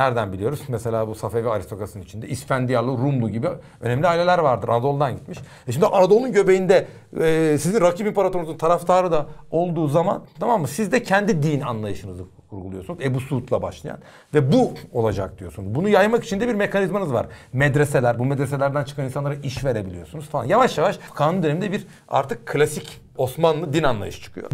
Nereden biliyoruz? Mesela bu Safevi aristokrasının içinde İspendiyarlı, Rumlu gibi önemli aileler vardır. Anadolu'dan gitmiş. E şimdi Anadolu'nun göbeğinde e, sizin rakip imparatorunuzun taraftarı da olduğu zaman tamam mı? Siz de kendi din anlayışınızı kurguluyorsunuz. Ebu Suud'la başlayan ve bu olacak diyorsunuz. Bunu yaymak için de bir mekanizmanız var. Medreseler, bu medreselerden çıkan insanlara iş verebiliyorsunuz falan. Yavaş yavaş kanun döneminde bir artık klasik Osmanlı din anlayışı çıkıyor.